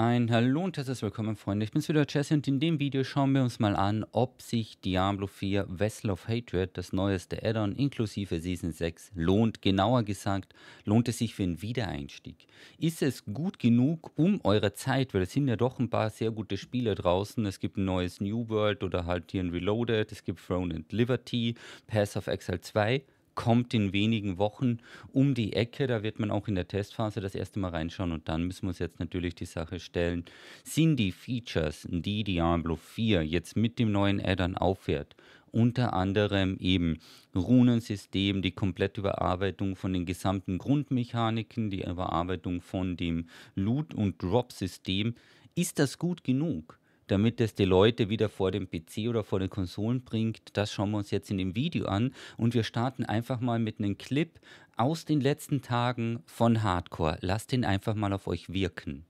Ein Hallo und herzlich willkommen, Freunde. Ich bin's wieder, Jesse, und in dem Video schauen wir uns mal an, ob sich Diablo 4 Vessel of Hatred, das neueste Add-on inklusive Season 6, lohnt. Genauer gesagt, lohnt es sich für einen Wiedereinstieg. Ist es gut genug um eure Zeit, weil es sind ja doch ein paar sehr gute Spiele draußen. Es gibt ein neues New World oder halt hier ein Reloaded, es gibt Throne and Liberty, Pass of Exile 2 kommt in wenigen Wochen um die Ecke. Da wird man auch in der Testphase das erste Mal reinschauen und dann müssen wir uns jetzt natürlich die Sache stellen, sind die Features, die Diablo 4 jetzt mit dem neuen Addon auffährt, unter anderem eben Runensystem, die komplette Überarbeitung von den gesamten Grundmechaniken, die Überarbeitung von dem Loot- und Drop-System. Ist das gut genug? damit es die Leute wieder vor dem PC oder vor den Konsolen bringt, das schauen wir uns jetzt in dem Video an. Und wir starten einfach mal mit einem Clip aus den letzten Tagen von Hardcore. Lasst ihn einfach mal auf euch wirken.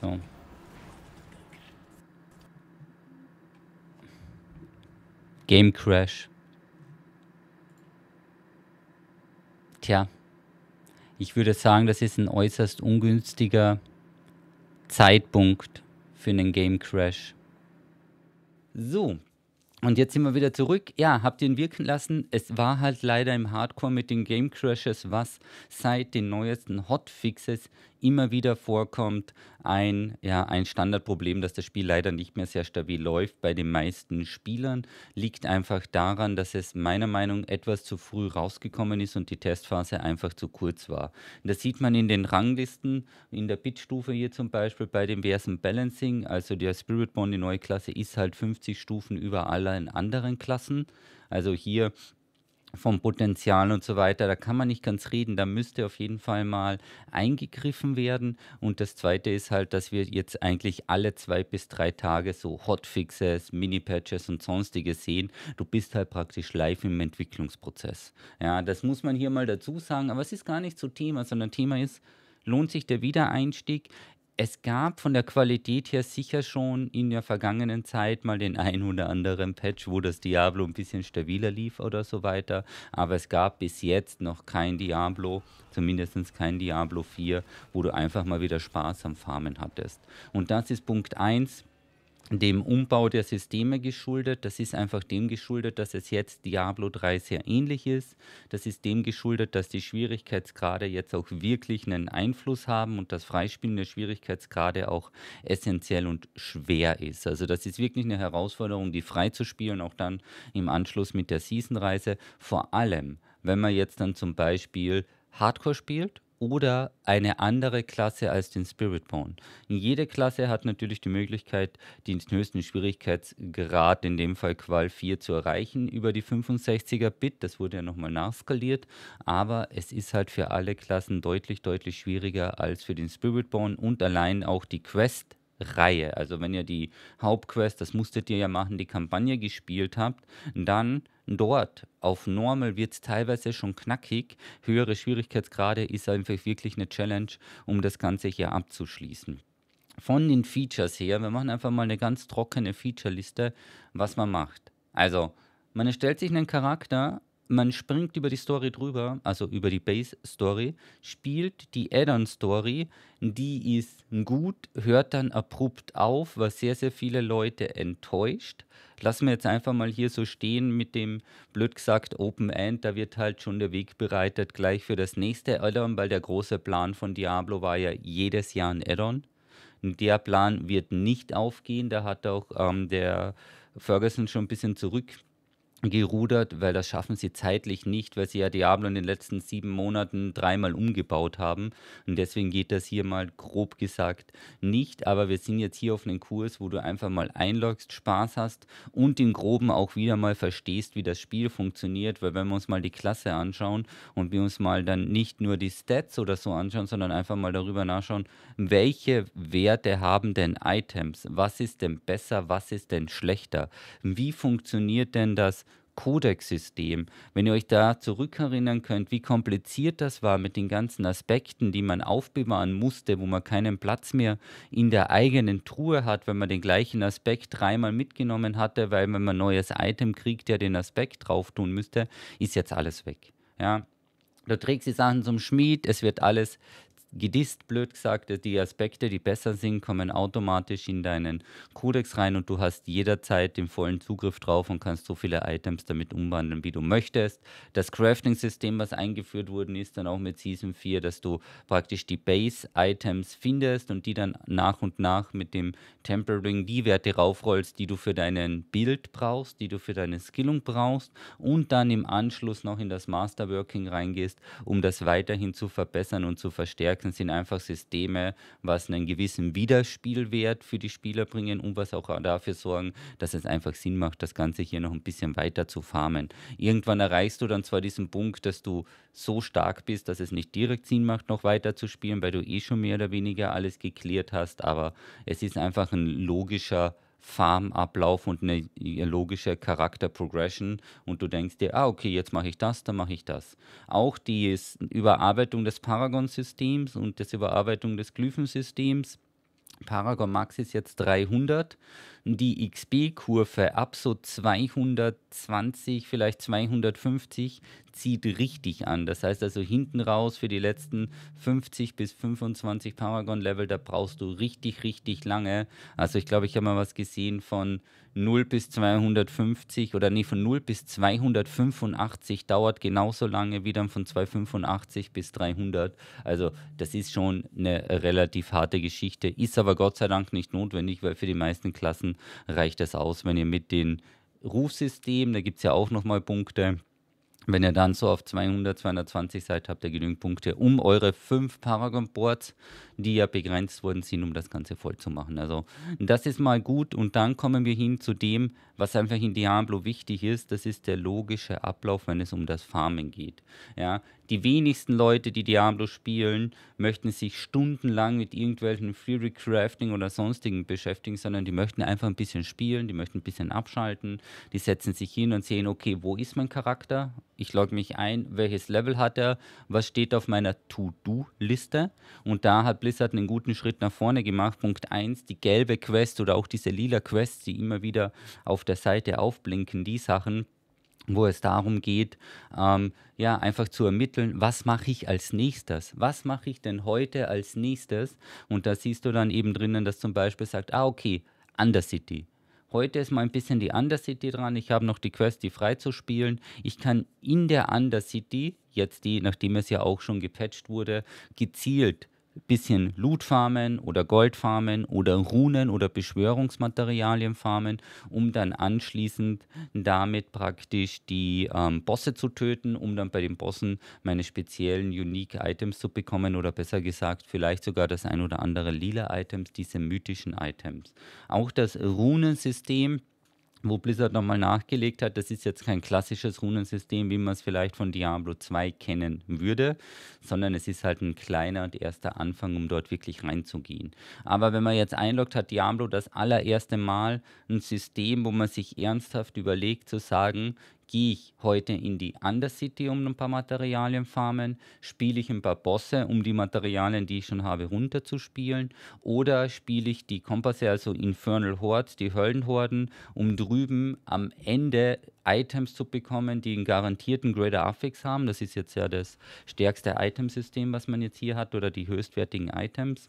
So. Game Crash. Tja, ich würde sagen, das ist ein äußerst ungünstiger Zeitpunkt, für einen Game Crash. So, und jetzt sind wir wieder zurück. Ja, habt ihr ihn wirken lassen? Es war halt leider im Hardcore mit den Game Crashes, was seit den neuesten Hotfixes immer wieder vorkommt, ein, ja, ein Standardproblem, dass das Spiel leider nicht mehr sehr stabil läuft bei den meisten Spielern, liegt einfach daran, dass es meiner Meinung nach etwas zu früh rausgekommen ist und die Testphase einfach zu kurz war. das sieht man in den Ranglisten, in der Bitstufe hier zum Beispiel bei dem Versen Balancing, also der Spirit Bond, die neue Klasse, ist halt 50 Stufen über allen anderen Klassen. Also hier vom Potenzial und so weiter, da kann man nicht ganz reden. Da müsste auf jeden Fall mal eingegriffen werden. Und das Zweite ist halt, dass wir jetzt eigentlich alle zwei bis drei Tage so Hotfixes, Mini-Patches und sonstiges sehen. Du bist halt praktisch live im Entwicklungsprozess. Ja, das muss man hier mal dazu sagen, aber es ist gar nicht so Thema, sondern Thema ist, lohnt sich der Wiedereinstieg? es gab von der Qualität her sicher schon in der vergangenen Zeit mal den ein oder anderen Patch, wo das Diablo ein bisschen stabiler lief oder so weiter. Aber es gab bis jetzt noch kein Diablo, zumindest kein Diablo 4, wo du einfach mal wieder Spaß am Farmen hattest. Und das ist Punkt 1 dem Umbau der Systeme geschuldet. Das ist einfach dem geschuldet, dass es jetzt Diablo 3 sehr ähnlich ist. Das ist dem geschuldet, dass die Schwierigkeitsgrade jetzt auch wirklich einen Einfluss haben und das Freispielen der Schwierigkeitsgrade auch essentiell und schwer ist. Also das ist wirklich eine Herausforderung, die frei zu spielen, auch dann im Anschluss mit der Seasonreise. Vor allem, wenn man jetzt dann zum Beispiel Hardcore spielt oder eine andere Klasse als den Spirit Bone. Jede Klasse hat natürlich die Möglichkeit, den höchsten Schwierigkeitsgrad, in dem Fall Qual 4, zu erreichen über die 65er Bit. Das wurde ja nochmal nachskaliert, aber es ist halt für alle Klassen deutlich, deutlich schwieriger als für den Spirit Bone und allein auch die Quest Reihe. Also wenn ihr die Hauptquest, das musstet ihr ja machen, die Kampagne gespielt habt, dann dort auf Normal wird es teilweise schon knackig. Höhere Schwierigkeitsgrade ist einfach wirklich eine Challenge, um das Ganze hier abzuschließen. Von den Features her, wir machen einfach mal eine ganz trockene Featureliste, was man macht. Also, man erstellt sich einen Charakter, man springt über die Story drüber, also über die Base-Story, spielt die Add-on-Story, die ist gut, hört dann abrupt auf, was sehr, sehr viele Leute enttäuscht. Lassen wir jetzt einfach mal hier so stehen mit dem, blöd gesagt, Open End, da wird halt schon der Weg bereitet gleich für das nächste Add-on, weil der große Plan von Diablo war ja jedes Jahr ein Add-on. Der Plan wird nicht aufgehen, da hat auch ähm, der Ferguson schon ein bisschen zurückgegangen gerudert, weil das schaffen sie zeitlich nicht, weil sie ja Diablo in den letzten sieben Monaten dreimal umgebaut haben. Und deswegen geht das hier mal grob gesagt nicht. Aber wir sind jetzt hier auf einem Kurs, wo du einfach mal einloggst, Spaß hast und im Groben auch wieder mal verstehst, wie das Spiel funktioniert. Weil wenn wir uns mal die Klasse anschauen und wir uns mal dann nicht nur die Stats oder so anschauen, sondern einfach mal darüber nachschauen, welche Werte haben denn Items? Was ist denn besser? Was ist denn schlechter? Wie funktioniert denn das? Codex-System. Wenn ihr euch da zurückerinnern könnt, wie kompliziert das war mit den ganzen Aspekten, die man aufbewahren musste, wo man keinen Platz mehr in der eigenen Truhe hat, wenn man den gleichen Aspekt dreimal mitgenommen hatte, weil wenn man ein neues Item kriegt, der den Aspekt drauf tun müsste, ist jetzt alles weg. Ja, Du trägst die Sachen zum Schmied, es wird alles gedisst, blöd gesagt, die Aspekte, die besser sind, kommen automatisch in deinen Codex rein und du hast jederzeit den vollen Zugriff drauf und kannst so viele Items damit umwandeln, wie du möchtest. Das Crafting-System, was eingeführt wurde, ist dann auch mit Season 4, dass du praktisch die Base-Items findest und die dann nach und nach mit dem Tempering die Werte raufrollst, die du für deinen Build brauchst, die du für deine Skillung brauchst und dann im Anschluss noch in das Masterworking reingehst, um das weiterhin zu verbessern und zu verstärken Stärken sind einfach Systeme, was einen gewissen Widerspielwert für die Spieler bringen und was auch dafür sorgen, dass es einfach Sinn macht, das Ganze hier noch ein bisschen weiter zu farmen. Irgendwann erreichst du dann zwar diesen Punkt, dass du so stark bist, dass es nicht direkt Sinn macht, noch weiter zu spielen, weil du eh schon mehr oder weniger alles geklärt hast, aber es ist einfach ein logischer Farm ablaufen und eine logische Charakterprogression und du denkst dir, ah, okay, jetzt mache ich das, dann mache ich das. Auch die Überarbeitung des Paragon-Systems und das Überarbeitung des Glyphensystems. Paragon Max ist jetzt 300 die XB-Kurve ab so 220, vielleicht 250 zieht richtig an. Das heißt also hinten raus für die letzten 50 bis 25 Paragon-Level, da brauchst du richtig, richtig lange. Also ich glaube, ich habe mal was gesehen von 0 bis 250 oder nee, von 0 bis 285 dauert genauso lange wie dann von 285 bis 300. Also das ist schon eine relativ harte Geschichte, ist aber Gott sei Dank nicht notwendig, weil für die meisten Klassen reicht es aus, wenn ihr mit den Rufsystemen, da gibt es ja auch nochmal Punkte, wenn ihr dann so auf 200, 220 seid, habt ihr genügend Punkte, um eure fünf Paragon-Boards, die ja begrenzt worden sind, um das Ganze voll zu machen. Also das ist mal gut und dann kommen wir hin zu dem, was einfach in Diablo wichtig ist. Das ist der logische Ablauf, wenn es um das Farmen geht. Ja, die wenigsten Leute, die Diablo spielen, möchten sich stundenlang mit irgendwelchen Free Crafting oder sonstigen beschäftigen, sondern die möchten einfach ein bisschen spielen, die möchten ein bisschen abschalten, die setzen sich hin und sehen, okay, wo ist mein Charakter? Ich logge mich ein, welches Level hat er, was steht auf meiner To-Do-Liste. Und da hat Blizzard einen guten Schritt nach vorne gemacht. Punkt 1, die gelbe Quest oder auch diese lila Quest, die immer wieder auf der Seite aufblinken, die Sachen wo es darum geht, ähm, ja, einfach zu ermitteln, was mache ich als nächstes? Was mache ich denn heute als nächstes? Und da siehst du dann eben drinnen, dass zum Beispiel sagt, ah, okay, Undercity. Heute ist mal ein bisschen die Undercity dran. Ich habe noch die Quest, die frei zu spielen. Ich kann in der Undercity, jetzt die, nachdem es ja auch schon gepatcht wurde, gezielt bisschen Loot farmen oder Gold farmen oder Runen oder Beschwörungsmaterialien farmen, um dann anschließend damit praktisch die ähm, Bosse zu töten, um dann bei den Bossen meine speziellen Unique Items zu bekommen oder besser gesagt vielleicht sogar das ein oder andere lila Items, diese mythischen Items. Auch das Runensystem wo Blizzard nochmal nachgelegt hat, das ist jetzt kein klassisches Runensystem, wie man es vielleicht von Diablo 2 kennen würde, sondern es ist halt ein kleiner und erster Anfang, um dort wirklich reinzugehen. Aber wenn man jetzt einloggt, hat Diablo das allererste Mal ein System, wo man sich ernsthaft überlegt zu sagen, gehe ich heute in die Undercity, um ein paar Materialien farmen, spiele ich ein paar Bosse, um die Materialien, die ich schon habe, runterzuspielen, oder spiele ich die Kompasse, also Infernal Horde, die Höllenhorden, um drüben am Ende Items zu bekommen, die einen garantierten Greater Affix haben. Das ist jetzt ja das stärkste Itemsystem, was man jetzt hier hat, oder die höchstwertigen Items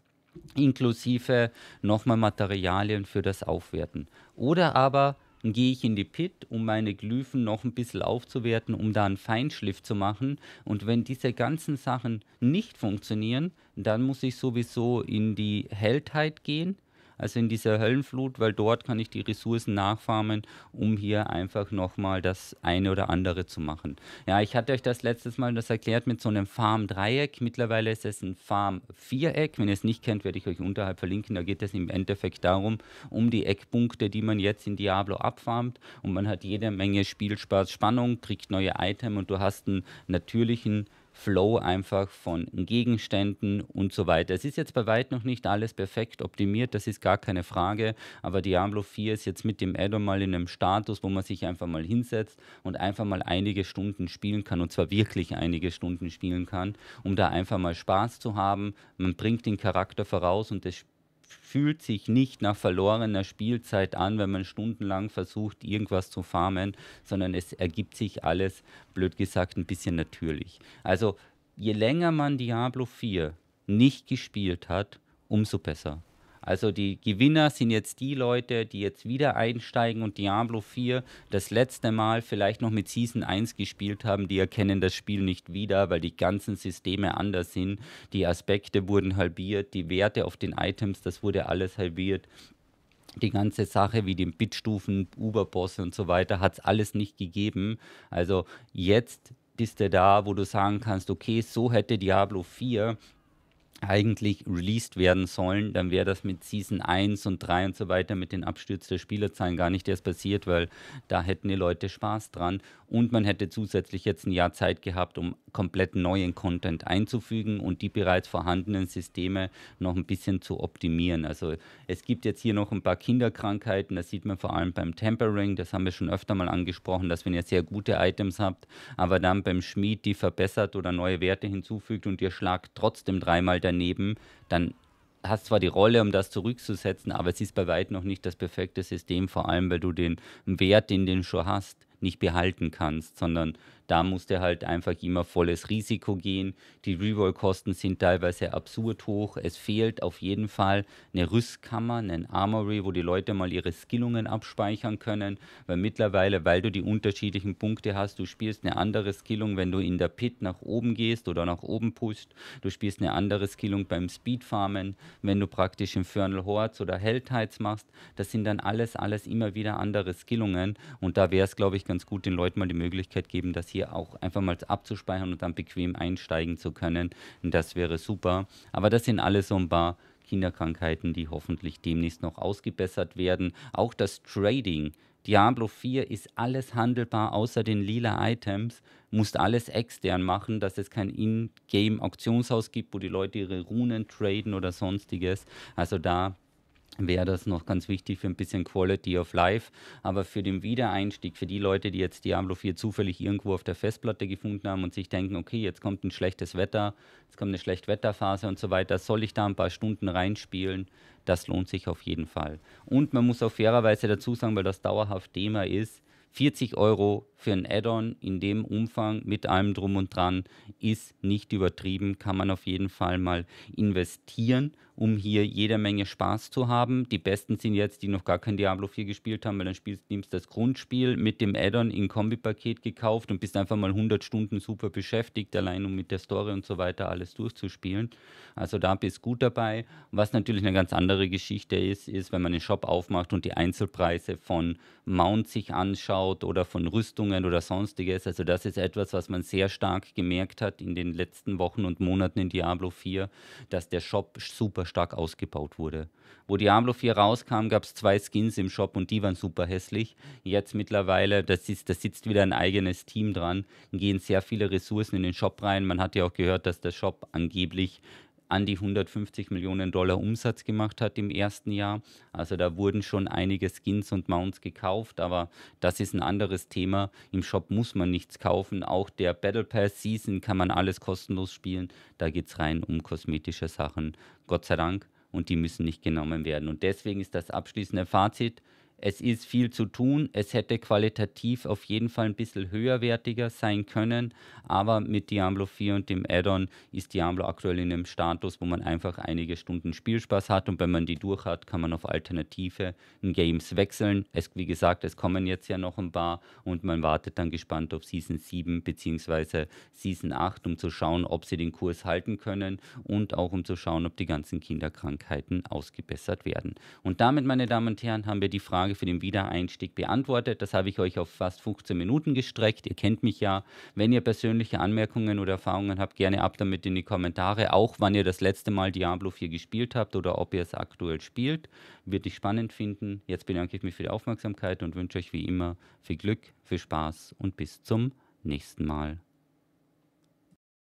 inklusive nochmal Materialien für das Aufwerten. Oder aber dann gehe ich in die Pit, um meine Glyphen noch ein bisschen aufzuwerten, um da einen Feinschliff zu machen. Und wenn diese ganzen Sachen nicht funktionieren, dann muss ich sowieso in die Heldheit gehen also in dieser Höllenflut, weil dort kann ich die Ressourcen nachfarmen, um hier einfach nochmal das eine oder andere zu machen. Ja, ich hatte euch das letztes Mal das erklärt mit so einem Farm-Dreieck. Mittlerweile ist es ein Farm-Viereck. Wenn ihr es nicht kennt, werde ich euch unterhalb verlinken. Da geht es im Endeffekt darum, um die Eckpunkte, die man jetzt in Diablo abfarmt. Und man hat jede Menge Spielspaß, Spannung, kriegt neue Item und du hast einen natürlichen Flow einfach von Gegenständen und so weiter. Es ist jetzt bei weitem noch nicht alles perfekt optimiert, das ist gar keine Frage, aber Diablo 4 ist jetzt mit dem Addon mal in einem Status, wo man sich einfach mal hinsetzt und einfach mal einige Stunden spielen kann und zwar wirklich einige Stunden spielen kann, um da einfach mal Spaß zu haben. Man bringt den Charakter voraus und das Spiel fühlt sich nicht nach verlorener Spielzeit an, wenn man stundenlang versucht, irgendwas zu farmen, sondern es ergibt sich alles, blöd gesagt, ein bisschen natürlich. Also je länger man Diablo 4 nicht gespielt hat, umso besser. Also die Gewinner sind jetzt die Leute, die jetzt wieder einsteigen und Diablo 4 das letzte Mal vielleicht noch mit Season 1 gespielt haben, die erkennen das Spiel nicht wieder, weil die ganzen Systeme anders sind. Die Aspekte wurden halbiert, die Werte auf den Items, das wurde alles halbiert die ganze Sache wie den Bitstufen, Uberbosse und so weiter hat es alles nicht gegeben. Also jetzt bist du da, wo du sagen kannst, okay, so hätte Diablo 4 eigentlich released werden sollen, dann wäre das mit Season 1 und 3 und so weiter, mit den Abstürzen der Spielerzahlen gar nicht erst passiert, weil da hätten die Leute Spaß dran und man hätte zusätzlich jetzt ein Jahr Zeit gehabt, um komplett neuen Content einzufügen und die bereits vorhandenen Systeme noch ein bisschen zu optimieren. Also es gibt jetzt hier noch ein paar Kinderkrankheiten, das sieht man vor allem beim Tempering, das haben wir schon öfter mal angesprochen, dass wenn ihr sehr gute Items habt, aber dann beim Schmied die verbessert oder neue Werte hinzufügt und ihr schlagt trotzdem dreimal der daneben, dann hast zwar die Rolle, um das zurückzusetzen, aber es ist bei weitem noch nicht das perfekte System, vor allem weil du den Wert, den du schon hast, nicht behalten kannst, sondern da musste halt einfach immer volles Risiko gehen. Die Reroll-Kosten sind teilweise absurd hoch. Es fehlt auf jeden Fall eine Rüstkammer, ein Armory, wo die Leute mal ihre Skillungen abspeichern können, weil mittlerweile, weil du die unterschiedlichen Punkte hast, du spielst eine andere Skillung, wenn du in der Pit nach oben gehst oder nach oben pusht. Du spielst eine andere Skillung beim Speedfarmen, wenn du praktisch Infernal Hordes oder Helltides machst. Das sind dann alles, alles immer wieder andere Skillungen und da wäre es, glaube ich, ganz gut, den Leuten mal die Möglichkeit geben, dass hier auch einfach mal abzuspeichern und dann bequem einsteigen zu können. Und das wäre super. Aber das sind alles so ein paar Kinderkrankheiten, die hoffentlich demnächst noch ausgebessert werden. Auch das Trading. Diablo 4 ist alles handelbar, außer den lila Items. Musst alles extern machen, dass es kein In-Game-Auktionshaus gibt, wo die Leute ihre Runen traden oder sonstiges. Also da wäre das noch ganz wichtig für ein bisschen Quality of Life. Aber für den Wiedereinstieg, für die Leute, die jetzt Diablo 4 zufällig irgendwo auf der Festplatte gefunden haben und sich denken, okay, jetzt kommt ein schlechtes Wetter, jetzt kommt eine schlechte Wetterphase und so weiter, soll ich da ein paar Stunden reinspielen? Das lohnt sich auf jeden Fall. Und man muss auch fairerweise dazu sagen, weil das dauerhaft Thema ist, 40 Euro für ein Add-on in dem Umfang mit allem drum und dran ist nicht übertrieben, kann man auf jeden Fall mal investieren um hier jede Menge Spaß zu haben. Die besten sind jetzt, die noch gar kein Diablo 4 gespielt haben, weil dann spielst, nimmst das Grundspiel mit dem Addon in Kombipaket gekauft und bist einfach mal 100 Stunden super beschäftigt, allein um mit der Story und so weiter alles durchzuspielen. Also da bist du gut dabei. Was natürlich eine ganz andere Geschichte ist, ist, wenn man den Shop aufmacht und die Einzelpreise von Mount sich anschaut oder von Rüstungen oder sonstiges. Also das ist etwas, was man sehr stark gemerkt hat in den letzten Wochen und Monaten in Diablo 4, dass der Shop super super stark ausgebaut wurde. Wo Diablo 4 rauskam, gab es zwei Skins im Shop und die waren super hässlich. Jetzt mittlerweile, da ist, das sitzt wieder ein eigenes Team dran, gehen sehr viele Ressourcen in den Shop rein. Man hat ja auch gehört, dass der Shop angeblich an die 150 Millionen Dollar Umsatz gemacht hat im ersten Jahr. Also da wurden schon einige Skins und Mounts gekauft, aber das ist ein anderes Thema. Im Shop muss man nichts kaufen. Auch der Battle Pass Season kann man alles kostenlos spielen. Da geht es rein um kosmetische Sachen. Gott sei Dank. Und die müssen nicht genommen werden. Und deswegen ist das abschließende Fazit. Es ist viel zu tun. Es hätte qualitativ auf jeden Fall ein bisschen höherwertiger sein können. Aber mit Diablo 4 und dem Add-on ist Diablo aktuell in einem Status, wo man einfach einige Stunden Spielspaß hat. Und wenn man die durch hat, kann man auf alternative Games wechseln. Es, wie gesagt, es kommen jetzt ja noch ein paar und man wartet dann gespannt auf Season 7 bzw. Season 8, um zu schauen, ob sie den Kurs halten können und auch um zu schauen, ob die ganzen Kinderkrankheiten ausgebessert werden. Und damit, meine Damen und Herren, haben wir die Frage Frage für den Wiedereinstieg beantwortet. Das habe ich euch auf fast 15 Minuten gestreckt. Ihr kennt mich ja. Wenn ihr persönliche Anmerkungen oder Erfahrungen habt, gerne ab damit in die Kommentare. Auch wann ihr das letzte Mal Diablo 4 gespielt habt oder ob ihr es aktuell spielt. Würde ich spannend finden. Jetzt bedanke ich mich für die Aufmerksamkeit und wünsche euch wie immer viel Glück, viel Spaß und bis zum nächsten Mal.